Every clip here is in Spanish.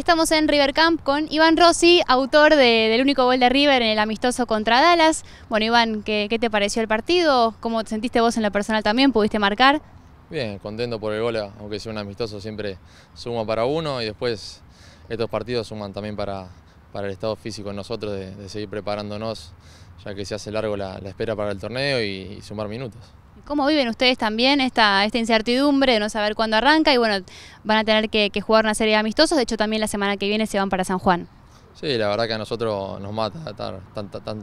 Estamos en River Camp con Iván Rossi, autor del único gol de River en el amistoso contra Dallas. Bueno, Iván, ¿qué, te pareció el partido? ¿Cómo te sentiste vos en lo personal también? ¿Pudiste marcar? Bien, contento por el gol, aunque sea un amistoso, siempre suma para uno y después estos partidos suman también para, el estado físico en nosotros de, seguir preparándonos, ya que se hace largo la, espera para el torneo y sumar minutos. ¿Cómo viven ustedes también esta, incertidumbre de no saber cuándo arranca? Y bueno, van a tener que, jugar una serie de amistosos, de hecho también la semana que viene se van para San Juan. Sí, la verdad que a nosotros nos mata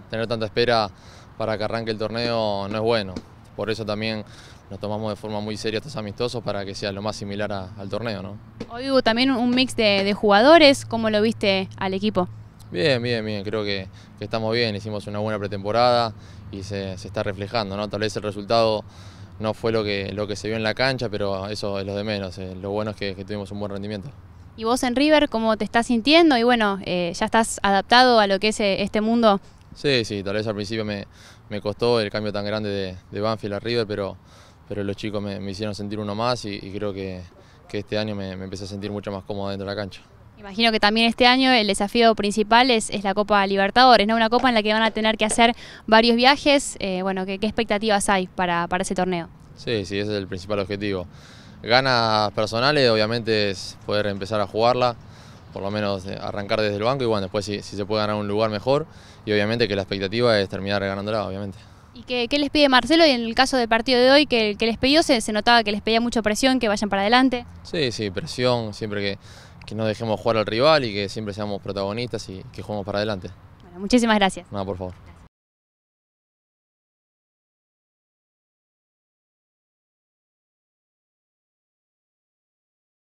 tener tanta espera para que arranque el torneo no es bueno. Por eso también nos tomamos de forma muy seria estos amistosos para que sea lo más similar al torneo. ¿no? Hoy hubo también un mix de jugadores, ¿cómo lo viste al equipo? Bien, bien, bien, creo que, estamos bien, hicimos una buena pretemporada y se, está reflejando, ¿no? Tal vez el resultado no fue lo que, lo que se vio en la cancha, pero eso es lo de menos, eh, lo bueno es que, tuvimos un buen rendimiento. ¿Y vos en River cómo te estás sintiendo? Y bueno, eh, ¿ya estás adaptado a lo que es eh, este mundo? Sí, sí, tal vez al principio me, costó el cambio tan grande de, Banfield a River, pero, pero los chicos me, hicieron sentir uno más y, creo que, este año me empecé a sentir mucho más cómodo dentro de la cancha. Imagino que también este año el desafío principal es, la Copa Libertadores, Una copa en la que van a tener que hacer varios viajes. Eh, bueno, ¿qué, expectativas hay para, para ese torneo? Sí, sí, ese es el principal objetivo. Ganas personales, obviamente, es poder empezar a jugarla, por lo menos eh, arrancar desde el banco y bueno, después si, se puede ganar un lugar mejor. Y obviamente que la expectativa es terminar ganándola, obviamente. ¿Y qué, les pide Marcelo? Y en el caso del partido de hoy, que, les pidió? Se, se, notaba que les pedía mucha presión, que vayan para adelante. Sí, sí, presión, siempre que, que no dejemos jugar al rival y que siempre seamos protagonistas y que juguemos para adelante. Bueno, muchísimas gracias. nada, por favor.